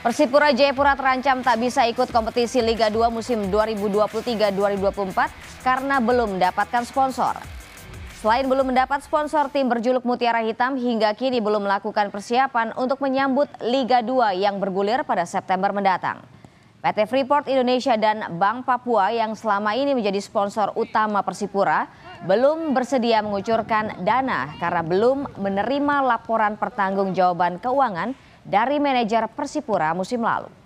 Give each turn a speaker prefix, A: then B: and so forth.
A: Persipura Jayapura terancam tak bisa ikut kompetisi Liga 2 musim 2023-2024 karena belum mendapatkan sponsor. Selain belum mendapat sponsor, tim berjuluk Mutiara Hitam hingga kini belum melakukan persiapan untuk menyambut Liga 2 yang bergulir pada September mendatang. PT Freeport Indonesia dan Bank Papua yang selama ini menjadi sponsor utama Persipura belum bersedia mengucurkan dana karena belum menerima laporan pertanggungjawaban keuangan dari manajer Persipura musim lalu.